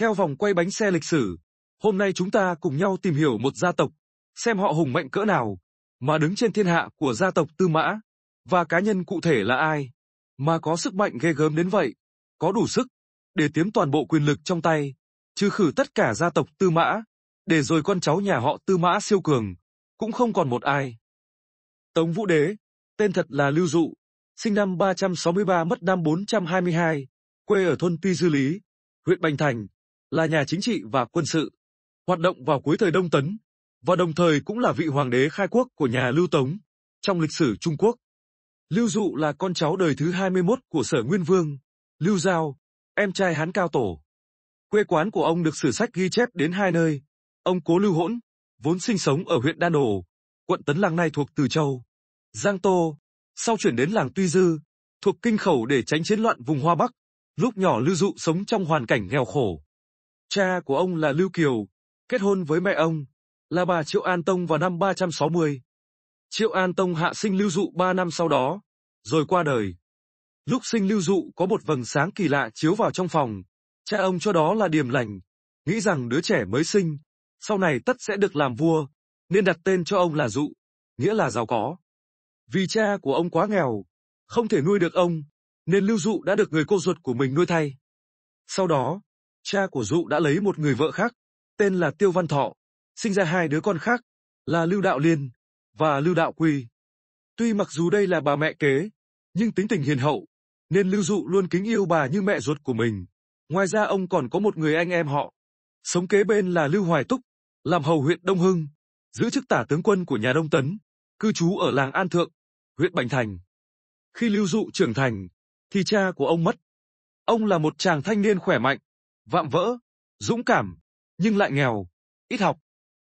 Theo vòng quay bánh xe lịch sử, hôm nay chúng ta cùng nhau tìm hiểu một gia tộc, xem họ hùng mạnh cỡ nào, mà đứng trên thiên hạ của gia tộc Tư Mã, và cá nhân cụ thể là ai, mà có sức mạnh ghê gớm đến vậy, có đủ sức, để tiếm toàn bộ quyền lực trong tay, trừ khử tất cả gia tộc Tư Mã, để rồi con cháu nhà họ Tư Mã siêu cường, cũng không còn một ai. Tống Vũ Đế, tên thật là Lưu Dụ, sinh năm 363 mất năm 422, quê ở thôn Tuy Dư Lý, huyện Bành Thành, là nhà chính trị và quân sự, hoạt động vào cuối thời Đông Tấn, và đồng thời cũng là vị hoàng đế khai quốc của nhà Lưu Tống trong lịch sử Trung Quốc. Lưu Dụ là con cháu đời thứ 21 của Sở Nguyên Vương, Lưu Giao, em trai Hán Cao Tổ. Quê quán của ông được sử sách ghi chép đến hai nơi. Ông Cố Lưu Hỗn, vốn sinh sống ở huyện Đan Đổ, quận Tấn Lăng nay thuộc Từ Châu, Giang Tô, sau chuyển đến làng Tuy Dư, thuộc Kinh Khẩu để tránh chiến loạn vùng Hoa Bắc. Lúc nhỏ Lưu Dụ sống trong hoàn cảnh nghèo khổ. Cha của ông là Lưu Kiều, kết hôn với mẹ ông, là bà Triệu An Tông vào năm 360. Triệu An Tông hạ sinh Lưu Dụ 3 năm sau đó, rồi qua đời. Lúc sinh Lưu Dụ có một vầng sáng kỳ lạ chiếu vào trong phòng, cha ông cho đó là điềm lành, nghĩ rằng đứa trẻ mới sinh, sau này tất sẽ được làm vua, nên đặt tên cho ông là Dụ, nghĩa là giàu có. Vì cha của ông quá nghèo, không thể nuôi được ông, nên Lưu Dụ đã được người cô ruột của mình nuôi thay. Sau đó, Cha của Dụ đã lấy một người vợ khác, tên là Tiêu Văn Thọ, sinh ra hai đứa con khác, là Lưu Đạo Liên và Lưu Đạo Quy. Tuy mặc dù đây là bà mẹ kế, nhưng tính tình hiền hậu, nên Lưu Dụ luôn kính yêu bà như mẹ ruột của mình. Ngoài ra ông còn có một người anh em họ, sống kế bên là Lưu Hoài Túc, làm hầu huyện Đông Hưng, giữ chức tả tướng quân của nhà Đông Tấn, cư trú ở làng An Thượng, huyện Bành Thành. Khi Lưu Dụ trưởng thành, thì cha của ông mất. Ông là một chàng thanh niên khỏe mạnh, vạm vỡ, dũng cảm, nhưng lại nghèo, ít học.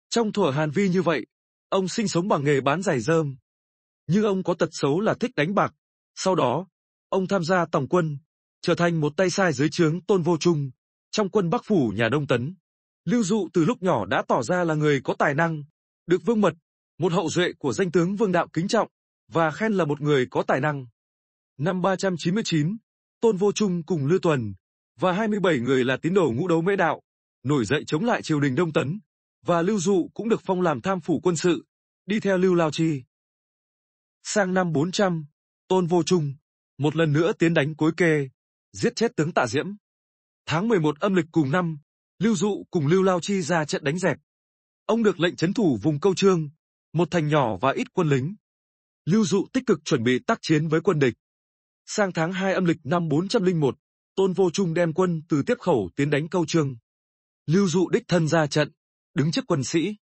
Trong thuở Hàn Vi như vậy, ông sinh sống bằng nghề bán giày dơm. Nhưng ông có tật xấu là thích đánh bạc. Sau đó, ông tham gia tổng quân, trở thành một tay sai dưới trướng Tôn Vô Trung, trong quân Bắc Phủ nhà Đông Tấn. Lưu Dụ từ lúc nhỏ đã tỏ ra là người có tài năng, được Vương Mật, một hậu duệ của danh tướng Vương Đạo kính trọng, và khen là một người có tài năng. Năm 399, Tôn Vô Trung cùng Lưu Tuần, và 27 người là tín đồ ngũ đấu mễ đạo, nổi dậy chống lại triều đình Đông Tấn, và Lưu Dụ cũng được phong làm tham phủ quân sự, đi theo Lưu Lao Chi. Sang năm 400, Tôn Vô Trung, một lần nữa tiến đánh cối kê, giết chết tướng Tạ Diễm. Tháng 11 âm lịch cùng năm, Lưu Dụ cùng Lưu Lao Chi ra trận đánh dẹp. Ông được lệnh chấn thủ vùng Câu Trương, một thành nhỏ và ít quân lính. Lưu Dụ tích cực chuẩn bị tác chiến với quân địch. Sang tháng 2 âm lịch năm 401, Tôn Vô Trung đem quân từ tiếp khẩu tiến đánh câu trương. Lưu dụ đích thân ra trận, đứng trước quân sĩ.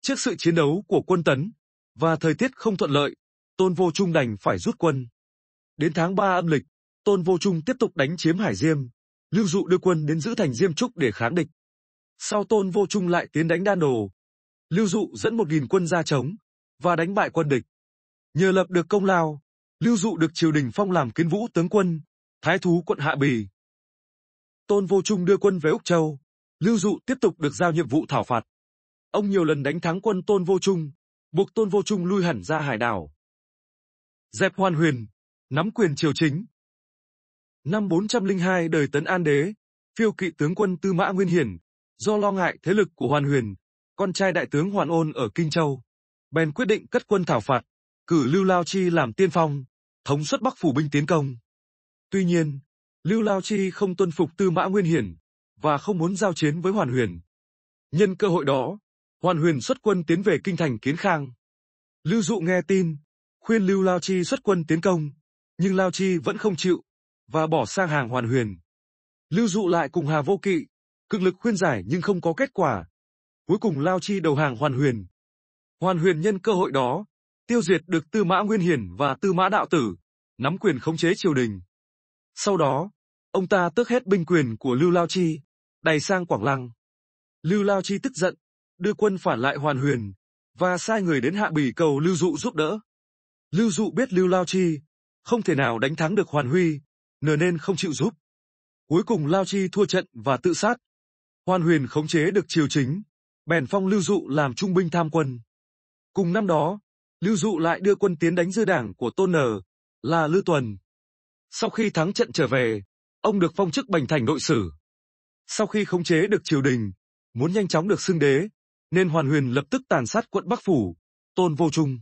Trước sự chiến đấu của quân tấn, và thời tiết không thuận lợi, Tôn Vô Trung đành phải rút quân. Đến tháng 3 âm lịch, Tôn Vô Trung tiếp tục đánh chiếm Hải Diêm. Lưu dụ đưa quân đến giữ thành Diêm Trúc để kháng địch. Sau Tôn Vô Trung lại tiến đánh Đan Đồ. Lưu dụ dẫn một nghìn quân ra chống, và đánh bại quân địch. Nhờ lập được công lao, Lưu dụ được triều đình phong làm kiến vũ tướng quân, Thái thú quận Hạ Bì. Tôn Vô Trung đưa quân về Úc Châu, Lưu Dụ tiếp tục được giao nhiệm vụ thảo phạt. Ông nhiều lần đánh thắng quân Tôn Vô Trung, buộc Tôn Vô Trung lui hẳn ra hải đảo. Dẹp Hoan Huyền, nắm quyền triều chính. Năm 402 đời Tấn An Đế, phiêu kỵ tướng quân Tư Mã Nguyên Hiển, do lo ngại thế lực của Hoàn Huyền, con trai đại tướng Hoàn Ôn ở Kinh Châu, bèn quyết định cất quân thảo phạt, cử Lưu Lao Chi làm tiên phong, thống suất Bắc phủ binh tiến công. Tuy nhiên, Lưu Lao Chi không tuân phục Tư Mã Nguyên Hiển và không muốn giao chiến với Hoàn Huyền. Nhân cơ hội đó, Hoàn Huyền xuất quân tiến về kinh thành Kiến Khang. Lưu Dụ nghe tin, khuyên Lưu Lao Chi xuất quân tiến công, nhưng Lao Chi vẫn không chịu, và bỏ sang hàng Hoàn Huyền. Lưu Dụ lại cùng Hà Vô Kỵ, cực lực khuyên giải nhưng không có kết quả. Cuối cùng Lao Chi đầu hàng Hoàn Huyền. Hoàn Huyền nhân cơ hội đó, tiêu diệt được Tư Mã Nguyên Hiển và Tư Mã Đạo Tử, nắm quyền khống chế triều đình. Sau đó, ông ta tước hết binh quyền của Lưu Lao Chi, đày sang Quảng Lăng. Lưu Lao Chi tức giận, đưa quân phản lại Hoàn Huyền, và sai người đến hạ bỉ cầu Lưu Dụ giúp đỡ. Lưu Dụ biết Lưu Lao Chi không thể nào đánh thắng được Hoàn Huy, nờ nên không chịu giúp. Cuối cùng Lao Chi thua trận và tự sát. Hoàn Huyền khống chế được triều chính, bèn phong Lưu Dụ làm trung binh tham quân. Cùng năm đó, Lưu Dụ lại đưa quân tiến đánh dư đảng của Tôn Nờ, là Lưu Tuần, sau khi thắng trận trở về, ông được phong chức Bành Thành nội sử. Sau khi khống chế được triều đình, muốn nhanh chóng được xưng đế, nên Hoàn Huyền lập tức tàn sát quận Bắc Phủ, Tôn Vô Trung,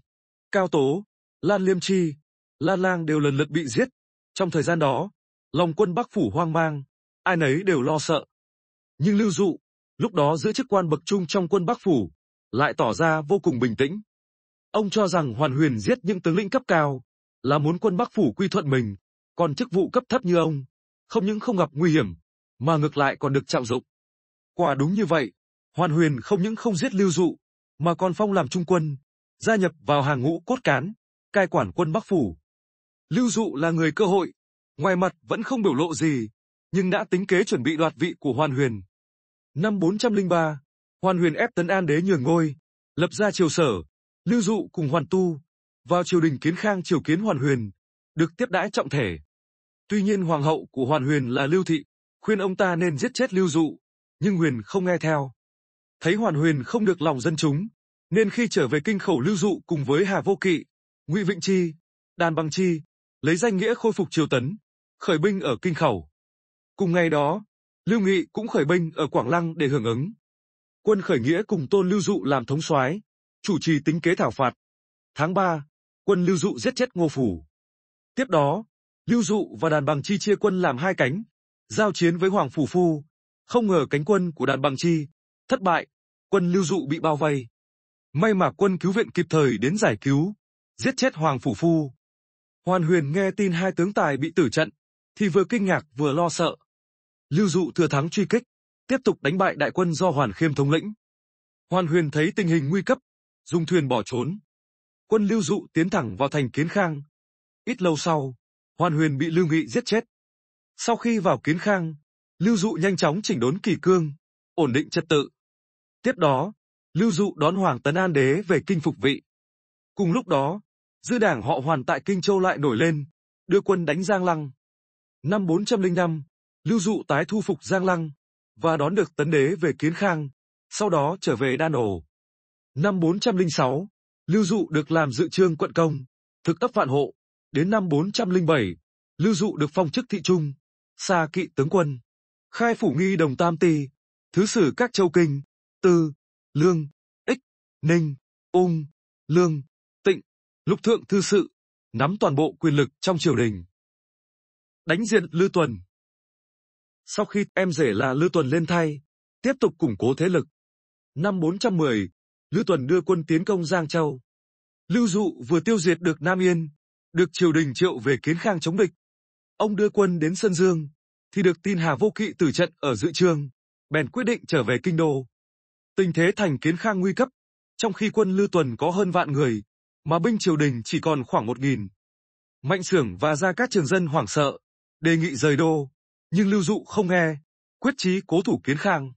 Cao Tố, Lan Liêm Chi, Lan Lang đều lần lượt bị giết. Trong thời gian đó, lòng quân Bắc Phủ hoang mang, ai nấy đều lo sợ. Nhưng Lưu Dụ, lúc đó giữ chức quan bậc trung trong quân Bắc Phủ, lại tỏ ra vô cùng bình tĩnh. Ông cho rằng Hoàn Huyền giết những tướng lĩnh cấp cao, là muốn quân Bắc Phủ quy thuận mình, còn chức vụ cấp thấp như ông, không những không gặp nguy hiểm, mà ngược lại còn được trọng dụng. Quả đúng như vậy, Hoàn Huyền không những không giết Lưu Dụ, mà còn phong làm trung quân, gia nhập vào hàng ngũ cốt cán, cai quản quân Bắc Phủ. Lưu Dụ là người cơ hội, ngoài mặt vẫn không biểu lộ gì, nhưng đã tính kế chuẩn bị đoạt vị của Hoàn Huyền. Năm 403, Hoàn Huyền ép Tấn An đế nhường ngôi, lập ra triều sở, Lưu Dụ cùng Hoàn Tu, vào triều đình kiến khang triều kiến Hoàn Huyền, được tiếp đãi trọng thể. Tuy nhiên hoàng hậu của Hoàn Huyền là Lưu Thị, khuyên ông ta nên giết chết Lưu Dụ, nhưng Huyền không nghe theo. Thấy Hoàn Huyền không được lòng dân chúng, nên khi trở về kinh khẩu Lưu Dụ cùng với Hà Vô Kỵ, Ngụy Vịnh Chi, Đan Băng Chi, lấy danh nghĩa khôi phục triều tấn, khởi binh ở kinh khẩu. Cùng ngày đó, Lưu Nghị cũng khởi binh ở Quảng Lăng để hưởng ứng. Quân khởi nghĩa cùng Tôn Lưu Dụ làm thống soái, chủ trì tính kế thảo phạt. Tháng 3, quân Lưu Dụ giết chết Ngô Phủ. Tiếp đó, Lưu Dụ và đàn bằng chi chia quân làm hai cánh, giao chiến với Hoàng Phủ Phu. Không ngờ cánh quân của đàn bằng chi, thất bại, quân Lưu Dụ bị bao vây. May mà quân cứu viện kịp thời đến giải cứu, giết chết Hoàng Phủ Phu. Hoàn Huyền nghe tin hai tướng tài bị tử trận, thì vừa kinh ngạc vừa lo sợ. Lưu Dụ thừa thắng truy kích, tiếp tục đánh bại đại quân do Hoàn Khiêm thống lĩnh. Hoàn Huyền thấy tình hình nguy cấp, dùng thuyền bỏ trốn. Quân Lưu Dụ tiến thẳng vào thành Kiến Khang, Ít lâu sau, Hoàn Huyền bị Lưu Nghị giết chết. Sau khi vào kiến khang, Lưu Dụ nhanh chóng chỉnh đốn kỳ cương, ổn định trật tự. Tiếp đó, Lưu Dụ đón Hoàng Tấn An Đế về kinh phục vị. Cùng lúc đó, dư đảng họ Hoàn tại Kinh Châu lại nổi lên, đưa quân đánh Giang Lăng. Năm 405, Lưu Dụ tái thu phục Giang Lăng, và đón được Tấn Đế về Kiến Khang, sau đó trở về Đan Ổ. Năm 406, Lưu Dụ được làm dự trương quận công, thực cấp vạn hộ. Đến năm 407, Lưu Dụ được phong chức thị trung, xa kỵ tướng quân, khai phủ nghi đồng tam ti, thứ sử các châu kinh, tư, lương, ích, ninh, ung, lương, tịnh, lục thượng thư sự, nắm toàn bộ quyền lực trong triều đình. Đánh diện Lư Tuần Sau khi em rể là Lư Tuần lên thay, tiếp tục củng cố thế lực. Năm 410, Lư Tuần đưa quân tiến công Giang Châu. Lưu Dụ vừa tiêu diệt được Nam Yên, được triều đình triệu về kiến khang chống địch. Ông đưa quân đến Sơn Dương, thì được tin Hà Vô Kỵ tử trận ở dự trương, bèn quyết định trở về kinh đô. Tình thế thành kiến khang nguy cấp, trong khi quân Lư Tuần có hơn vạn người, mà binh triều đình chỉ còn khoảng một nghìn. Mạnh Sưởng và Gia Cát Trường Dân hoảng sợ, đề nghị rời đô, nhưng Lưu Dụ không nghe, quyết chí cố thủ kiến khang.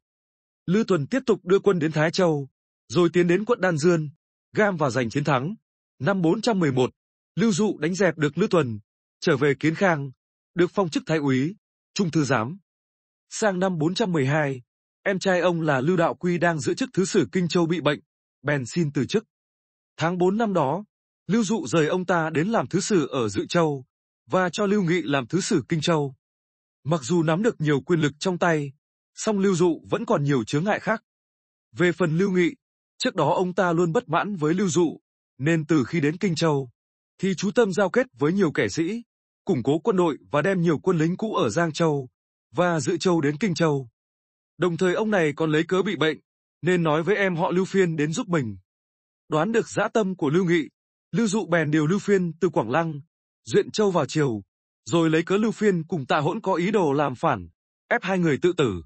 Lư Tuần tiếp tục đưa quân đến Thái Châu, rồi tiến đến quận Đan Dương, gam và giành chiến thắng. Năm 411, Lưu Dụ đánh dẹp được Lữ Tuần, trở về Kiến Khang, được phong chức thái úy, trung thư giám. Sang năm 412, em trai ông là Lưu Đạo Quy đang giữ chức thứ sử Kinh Châu bị bệnh, bèn xin từ chức. Tháng 4 năm đó, Lưu Dụ rời ông ta đến làm thứ sử ở Dự Châu, và cho Lưu Nghị làm thứ sử Kinh Châu. Mặc dù nắm được nhiều quyền lực trong tay, song Lưu Dụ vẫn còn nhiều chướng ngại khác. Về phần Lưu Nghị, trước đó ông ta luôn bất mãn với Lưu Dụ, nên từ khi đến Kinh Châu, thì chú Tâm giao kết với nhiều kẻ sĩ, củng cố quân đội và đem nhiều quân lính cũ ở Giang Châu và Dự Châu đến Kinh Châu. Đồng thời ông này còn lấy cớ bị bệnh, nên nói với em họ Lưu Phiên đến giúp mình. Đoán được dã tâm của Lưu Nghị, Lưu Dụ bèn điều Lưu Phiên từ Quảng Lăng, Duyện Châu vào triều, rồi lấy cớ Lưu Phiên cùng Tạ Hỗn có ý đồ làm phản, ép hai người tự tử.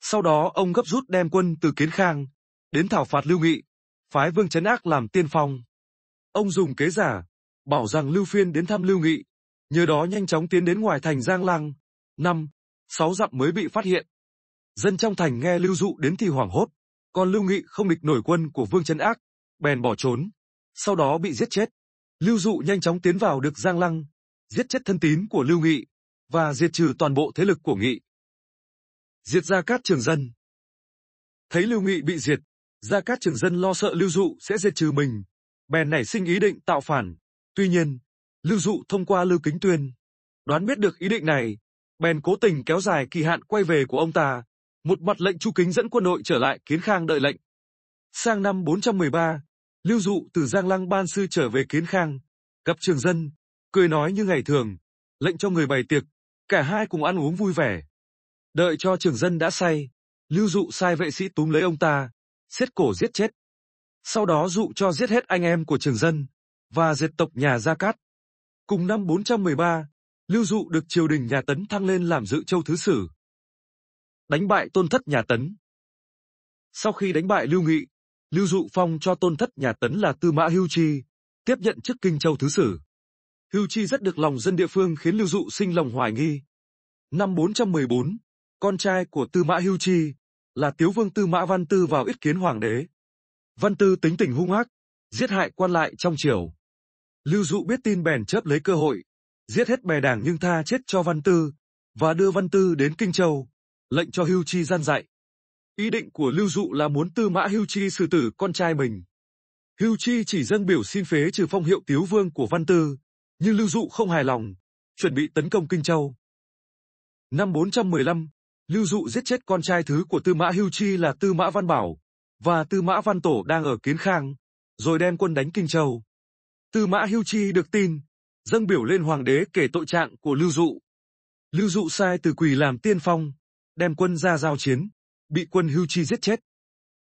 Sau đó ông gấp rút đem quân từ Kiến Khang, đến thảo phạt Lưu Nghị, phái Vương Trấn Ác làm tiên phong. Ông dùng kế giả, bảo rằng Lưu Phiên đến thăm Lưu Nghị, nhờ đó nhanh chóng tiến đến ngoài thành Giang Lăng. Năm, sáu dặm mới bị phát hiện. Dân trong thành nghe Lưu Dụ đến thì hoảng hốt, còn Lưu Nghị không địch nổi quân của Vương Trấn Ác, bèn bỏ trốn, sau đó bị giết chết. Lưu Dụ nhanh chóng tiến vào được Giang Lăng, giết chết thân tín của Lưu Nghị, và diệt trừ toàn bộ thế lực của Nghị. Diệt Gia Cát Trường Dân Thấy Lưu Nghị bị diệt, Gia Cát Trường Dân lo sợ Lưu Dụ sẽ diệt trừ mình, bèn nảy sinh ý định tạo phản, Tuy nhiên, Lưu Dụ thông qua Lưu Kính Tuyên, đoán biết được ý định này, bèn cố tình kéo dài kỳ hạn quay về của ông ta, một mặt lệnh Chu Kính dẫn quân đội trở lại Kiến Khang đợi lệnh. Sang năm 413, Lưu Dụ từ Giang Lăng Ban Sư trở về Kiến Khang, gặp trường dân, cười nói như ngày thường, lệnh cho người bày tiệc, cả hai cùng ăn uống vui vẻ. Đợi cho trường dân đã say, Lưu Dụ sai vệ sĩ túm lấy ông ta, xiết cổ giết chết. Sau đó dụ cho giết hết anh em của trường dân, và diệt tộc nhà Gia Cát. Cùng năm 413, Lưu Dụ được triều đình nhà Tấn thăng lên làm dự châu thứ sử. Đánh bại tôn thất nhà Tấn Sau khi đánh bại Lưu Nghị, Lưu Dụ phong cho tôn thất nhà Tấn là Tư Mã Hưu Chi, tiếp nhận chức kinh châu thứ sử. Hưu Chi rất được lòng dân địa phương khiến Lưu Dụ sinh lòng hoài nghi. Năm 414, con trai của Tư Mã Hưu Chi là Tiếu Vương Tư Mã Văn Tư vào yết kiến hoàng đế. Văn Tư tính tình hung ác, giết hại quan lại trong triều. Lưu Dụ biết tin bèn chớp lấy cơ hội, giết hết bè đảng nhưng tha chết cho Văn Tư, và đưa Văn Tư đến Kinh Châu, lệnh cho Hưu Chi gian dạy. Ý định của Lưu Dụ là muốn tư mã Hưu Chi xử tử con trai mình. Hưu Chi chỉ dâng biểu xin phế trừ phong hiệu tiếu vương của Văn Tư, nhưng Lưu Dụ không hài lòng, chuẩn bị tấn công Kinh Châu. Năm 415, Lưu Dụ giết chết con trai thứ của Tư Mã Hưu Chi là Tư Mã Văn Bảo, và Tư Mã Văn Tổ đang ở Kiến Khang, rồi đem quân đánh Kinh Châu. Tư mã hưu chi được tin, dâng biểu lên hoàng đế kể tội trạng của Lưu Dụ. Lưu Dụ sai từ quỳ làm tiên phong, đem quân ra giao chiến, bị quân hưu chi giết chết.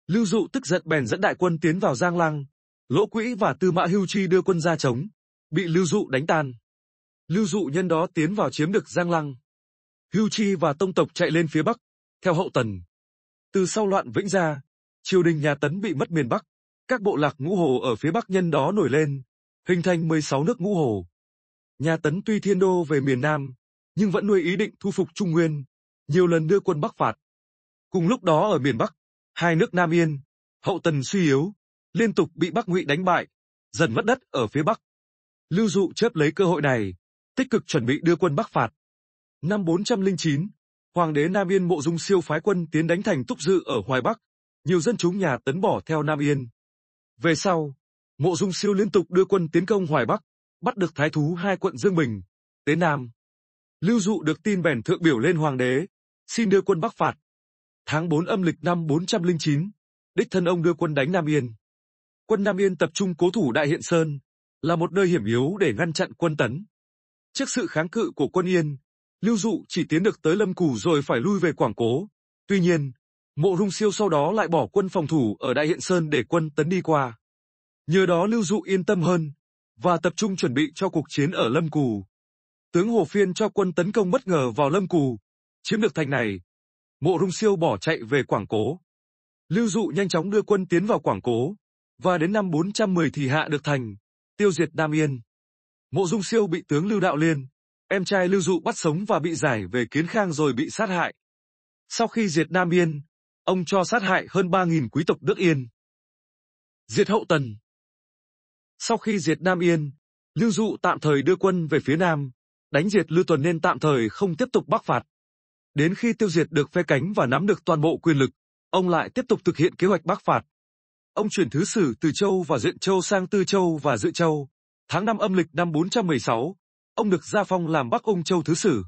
Lưu Dụ tức giận bèn dẫn đại quân tiến vào Giang Lăng, Lỗ Quỹ và Tư Mã Hưu Chi đưa quân ra chống, bị Lưu Dụ đánh tan. Lưu Dụ nhân đó tiến vào chiếm được Giang Lăng. Hưu Chi và Tông tộc chạy lên phía Bắc, theo hậu tần. Từ sau loạn Vĩnh ra, triều đình nhà Tấn bị mất miền Bắc, các bộ lạc ngũ hồ ở phía Bắc nhân đó nổi lên, hình thành 16 nước ngũ hồ. Nhà Tấn tuy thiên đô về miền Nam, nhưng vẫn nuôi ý định thu phục Trung Nguyên, nhiều lần đưa quân bắc phạt. Cùng lúc đó ở miền Bắc, hai nước Nam Yên, hậu tần suy yếu, liên tục bị Bắc Ngụy đánh bại, dần mất đất ở phía Bắc. Lưu Dụ chớp lấy cơ hội này, tích cực chuẩn bị đưa quân bắc phạt. Năm 409, Hoàng đế Nam Yên Mộ Dung Siêu phái quân tiến đánh thành Túc Dự ở Hoài Bắc, nhiều dân chúng nhà Tấn bỏ theo Nam Yên. Về sau, Mộ Dung Siêu liên tục đưa quân tiến công Hoài Bắc, bắt được thái thú hai quận Dương Bình, Tế Nam. Lưu Dụ được tin bèn thượng biểu lên hoàng đế, xin đưa quân Bắc phạt. Tháng 4 âm lịch năm 409, đích thân ông đưa quân đánh Nam Yên. Quân Nam Yên tập trung cố thủ Đại Hiện Sơn, là một nơi hiểm yếu để ngăn chặn quân tấn. Trước sự kháng cự của quân Yên, Lưu Dụ chỉ tiến được tới Lâm Củ rồi phải lui về Quảng Cố. Tuy nhiên, Mộ Dung Siêu sau đó lại bỏ quân phòng thủ ở Đại Hiện Sơn để quân tấn đi qua. Nhờ đó Lưu Dụ yên tâm hơn, và tập trung chuẩn bị cho cuộc chiến ở Lâm Cù. Tướng Hồ Phiên cho quân tấn công bất ngờ vào Lâm Cù, chiếm được thành này. Mộ Rung Siêu bỏ chạy về Quảng Cố. Lưu Dụ nhanh chóng đưa quân tiến vào Quảng Cố, và đến năm 410 thì hạ được thành, tiêu diệt Nam Yên. Mộ Dung Siêu bị tướng Lưu Đạo Liên, em trai Lưu Dụ bắt sống và bị giải về Kiến Khang rồi bị sát hại. Sau khi diệt Nam Yên, ông cho sát hại hơn 3.000 quý tộc Đức Yên. Diệt hậu tần, sau khi diệt Nam Yên, Lưu Dụ tạm thời đưa quân về phía Nam, đánh diệt Lưu Tuần nên tạm thời không tiếp tục bắc phạt. Đến khi tiêu diệt được phe cánh và nắm được toàn bộ quyền lực, ông lại tiếp tục thực hiện kế hoạch bắc phạt. Ông chuyển thứ sử từ Châu và Diện Châu sang Tư Châu và Dự Châu. Tháng năm âm lịch năm 416, ông được gia phong làm Bắc Ung Châu thứ sử.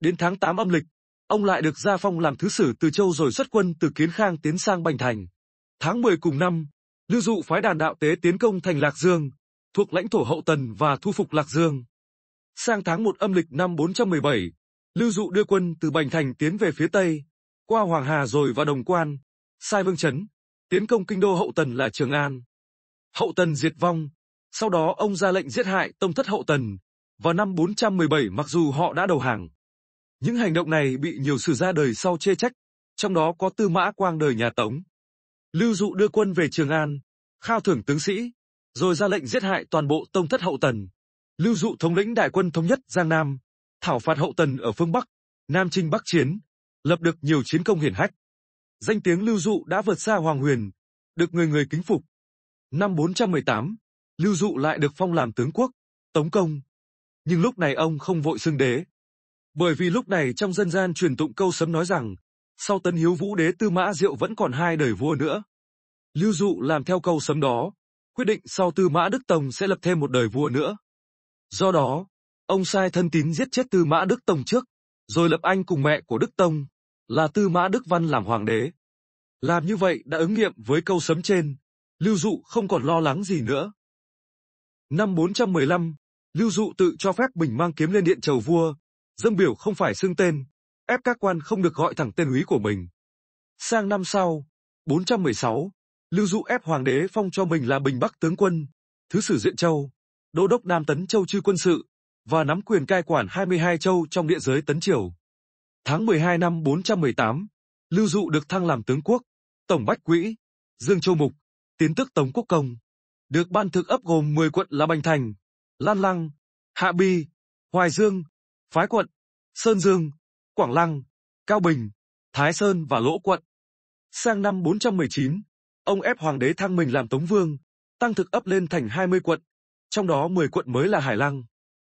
Đến tháng 8 âm lịch, ông lại được gia phong làm thứ sử từ Châu rồi xuất quân từ Kiến Khang tiến sang Bành Thành. Tháng 10 cùng năm, Lưu dụ phái đàn đạo tế tiến công thành Lạc Dương, thuộc lãnh thổ hậu tần và thu phục Lạc Dương. Sang tháng 1 âm lịch năm 417, Lưu Dụ đưa quân từ Bành Thành tiến về phía Tây, qua Hoàng Hà rồi vào Đồng Quan, Sai Vương Chấn, tiến công kinh đô Hậu Tần là Trường An. Hậu Tần diệt vong, sau đó ông ra lệnh giết hại tông thất Hậu Tần, vào năm 417 mặc dù họ đã đầu hàng. Những hành động này bị nhiều sử gia đời sau chê trách, trong đó có Tư Mã Quang đời nhà Tống. Lưu Dụ đưa quân về Trường An, khao thưởng tướng sĩ, rồi ra lệnh giết hại toàn bộ tông thất hậu tần. Lưu Dụ thống lĩnh đại quân thống nhất Giang Nam, thảo phạt hậu tần ở phương Bắc, Nam Trinh Bắc Chiến, lập được nhiều chiến công hiển hách. Danh tiếng Lưu Dụ đã vượt xa Hoàng Huyền, được người người kính phục. Năm 418, Lưu Dụ lại được phong làm tướng quốc, tống công. Nhưng lúc này ông không vội xưng đế. Bởi vì lúc này trong dân gian truyền tụng câu sấm nói rằng, sau tấn hiếu vũ đế tư mã diệu vẫn còn hai đời vua nữa. Lưu Dụ làm theo câu sấm đó, quyết định sau tư mã Đức Tông sẽ lập thêm một đời vua nữa. Do đó, ông sai thân tín giết chết tư mã Đức Tông trước, rồi lập anh cùng mẹ của Đức Tông, là tư mã Đức Văn làm hoàng đế. Làm như vậy đã ứng nghiệm với câu sấm trên, Lưu Dụ không còn lo lắng gì nữa. Năm 415, Lưu Dụ tự cho phép mình mang kiếm lên điện chầu vua, dâng biểu không phải xưng tên, ép các quan không được gọi thẳng tên húy của mình. Sang năm sau, 416, Lưu Dụ ép hoàng đế phong cho mình là Bình Bắc tướng quân, thứ sử Diện Châu, Đỗ đốc Nam Tấn Châu chư quân sự, và nắm quyền cai quản 22 châu trong địa giới Tấn Triều. Tháng 12 năm 418, Lưu Dụ được thăng làm tướng quốc, tổng bách quỹ, Dương Châu Mục, tiến tức Tống Quốc Công. Được ban thực ấp gồm 10 quận là Bành Thành, Lan Lăng, Hạ Bi, Hoài Dương, Phái Quận, Sơn Dương, Quảng Lăng, Cao Bình, Thái Sơn và Lỗ Quận. Sang năm 419, ông ép hoàng đế thăng mình làm Tống Vương, tăng thực ấp lên thành 20 quận, trong đó 10 quận mới là Hải Lăng,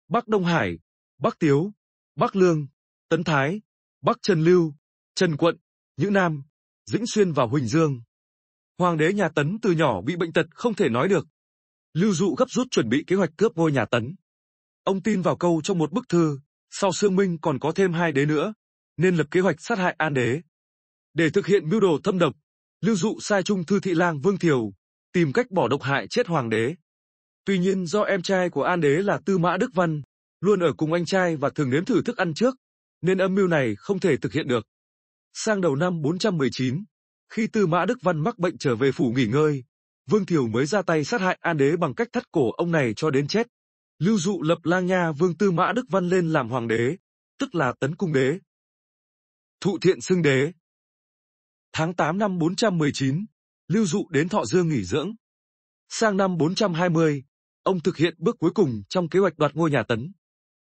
Bắc Đông Hải, Bắc Tiếu, Bắc Lương, Tấn Thái, Bắc Trần Lưu, Trần Quận, Nhữ Nam, Dĩnh Xuyên và Huỳnh Dương. Hoàng đế nhà Tấn từ nhỏ bị bệnh tật không thể nói được. Lưu Dụ gấp rút chuẩn bị kế hoạch cướp ngôi nhà Tấn. Ông tin vào câu trong một bức thư, sau Sương Minh còn có thêm hai đế nữa, nên lập kế hoạch sát hại An Đế. Để thực hiện mưu đồ thâm độc, Lưu Dụ sai Trung Thư Thị Lang Vương Thiều, tìm cách bỏ độc hại chết Hoàng đế. Tuy nhiên do em trai của An Đế là Tư Mã Đức Văn, luôn ở cùng anh trai và thường nếm thử thức ăn trước, nên âm mưu này không thể thực hiện được. Sang đầu năm 419, khi Tư Mã Đức Văn mắc bệnh trở về phủ nghỉ ngơi, Vương Thiều mới ra tay sát hại An Đế bằng cách thắt cổ ông này cho đến chết. Lưu Dụ lập Lang Nha Vương Tư Mã Đức Văn lên làm hoàng đế, tức là tấn cung đế. Thụ thiện xưng đế. Tháng 8 năm 419, Lưu Dụ đến Thọ Dương nghỉ dưỡng. Sang năm 420, ông thực hiện bước cuối cùng trong kế hoạch đoạt ngôi nhà Tấn.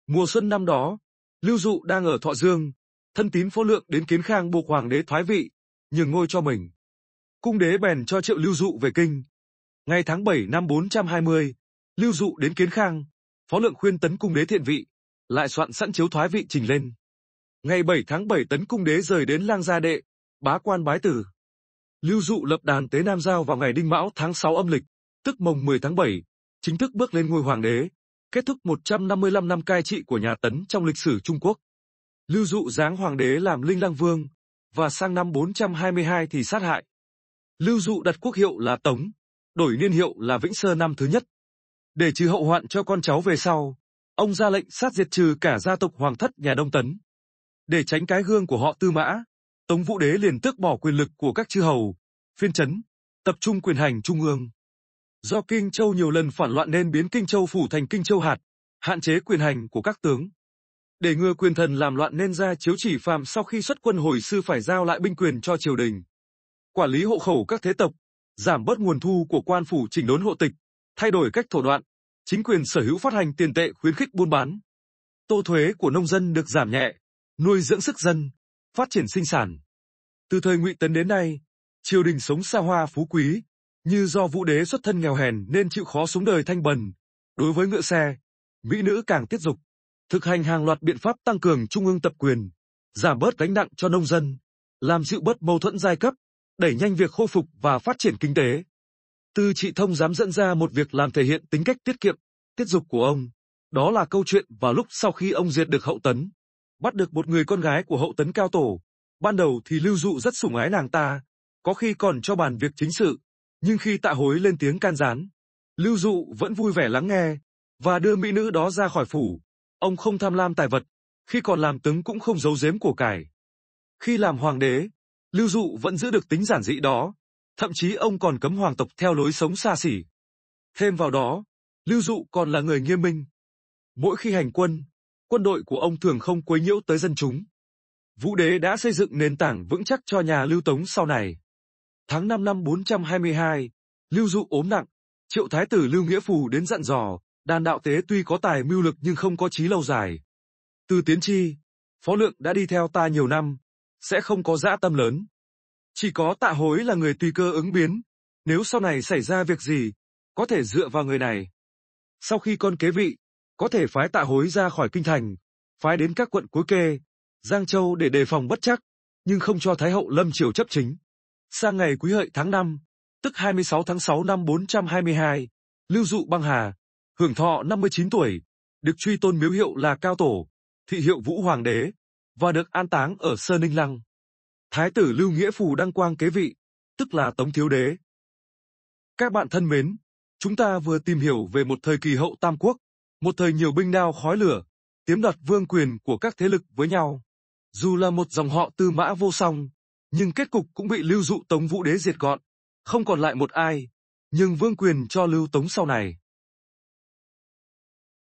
Mùa xuân năm đó, Lưu Dụ đang ở Thọ Dương, thân tín phó lượng đến kiến khang buộc hoàng đế thoái vị, nhường ngôi cho mình. Cung đế bèn cho triệu Lưu Dụ về kinh. Ngày tháng 7 năm 420, Lưu Dụ đến kiến khang, phó lượng khuyên tấn cung đế thiện vị, lại soạn sẵn chiếu thoái vị trình lên. Ngày 7 tháng 7 tấn cung đế rời đến lang gia đệ, bá quan bái tử. Lưu dụ lập đàn tế Nam Giao vào ngày Đinh Mão tháng 6 âm lịch, tức mồng 10 tháng 7, chính thức bước lên ngôi hoàng đế, kết thúc 155 năm cai trị của nhà Tấn trong lịch sử Trung Quốc. Lưu dụ giáng hoàng đế làm Linh lang Vương, và sang năm 422 thì sát hại. Lưu dụ đặt quốc hiệu là Tống, đổi niên hiệu là Vĩnh Sơ năm thứ nhất. Để trừ hậu hoạn cho con cháu về sau, ông ra lệnh sát diệt trừ cả gia tộc hoàng thất nhà Đông Tấn. Để tránh cái gương của họ tư mã, Tống Vũ Đế liền tước bỏ quyền lực của các chư hầu, phiên chấn, tập trung quyền hành trung ương. Do Kinh Châu nhiều lần phản loạn nên biến Kinh Châu phủ thành Kinh Châu hạt, hạn chế quyền hành của các tướng. Để ngừa quyền thần làm loạn nên ra chiếu chỉ phàm sau khi xuất quân hồi sư phải giao lại binh quyền cho triều đình. Quản lý hộ khẩu các thế tộc, giảm bớt nguồn thu của quan phủ chỉnh đốn hộ tịch, thay đổi cách thổ đoạn, chính quyền sở hữu phát hành tiền tệ khuyến khích buôn bán. Tô thuế của nông dân được giảm nhẹ, nuôi dưỡng sức dân, phát triển sinh sản. Từ thời Ngụy Tấn đến nay, triều đình sống xa hoa phú quý, như do vũ đế xuất thân nghèo hèn nên chịu khó sống đời thanh bần. Đối với ngựa xe, mỹ nữ càng tiết dục, thực hành hàng loạt biện pháp tăng cường trung ương tập quyền, giảm bớt gánh nặng cho nông dân, làm dịu bớt mâu thuẫn giai cấp, đẩy nhanh việc khôi phục và phát triển kinh tế. Tư trị thông dám dẫn ra một việc làm thể hiện tính cách tiết kiệm, tiết dục của ông. Đó là câu chuyện vào lúc sau khi ông diệt được hậu tấn bắt được một người con gái của hậu tấn cao tổ. Ban đầu thì lưu dụ rất sủng ái nàng ta, có khi còn cho bàn việc chính sự, nhưng khi tạ hối lên tiếng can gián, lưu dụ vẫn vui vẻ lắng nghe, và đưa mỹ nữ đó ra khỏi phủ. Ông không tham lam tài vật, khi còn làm tướng cũng không giấu giếm của cải. Khi làm hoàng đế, lưu dụ vẫn giữ được tính giản dị đó, thậm chí ông còn cấm hoàng tộc theo lối sống xa xỉ. Thêm vào đó, lưu dụ còn là người nghiêm minh. Mỗi khi hành quân, quân đội của ông thường không quấy nhiễu tới dân chúng. Vũ đế đã xây dựng nền tảng vững chắc cho nhà Lưu Tống sau này. Tháng 5 năm 422, Lưu Dụ ốm nặng, triệu thái tử Lưu Nghĩa Phù đến dặn dò, đàn đạo tế tuy có tài mưu lực nhưng không có trí lâu dài. Từ tiến chi, phó lượng đã đi theo ta nhiều năm, sẽ không có dã tâm lớn. Chỉ có tạ hối là người tùy cơ ứng biến, nếu sau này xảy ra việc gì, có thể dựa vào người này. Sau khi con kế vị, có thể phái tạ hối ra khỏi kinh thành, phái đến các quận cuối kê, Giang Châu để đề phòng bất chắc, nhưng không cho Thái hậu Lâm Triều chấp chính. Sang ngày quý hợi tháng 5, tức 26 tháng 6 năm 422, Lưu Dụ Băng Hà, hưởng thọ 59 tuổi, được truy tôn miếu hiệu là Cao Tổ, thị hiệu Vũ Hoàng đế, và được an táng ở Sơn Ninh Lăng. Thái tử Lưu Nghĩa Phù đăng quang kế vị, tức là Tống Thiếu Đế. Các bạn thân mến, chúng ta vừa tìm hiểu về một thời kỳ hậu Tam Quốc, một thời nhiều binh đao khói lửa, tiếm đoạt vương quyền của các thế lực với nhau. Dù là một dòng họ tư mã vô song, nhưng kết cục cũng bị lưu dụ tống vũ đế diệt gọn, không còn lại một ai, nhưng vương quyền cho lưu tống sau này.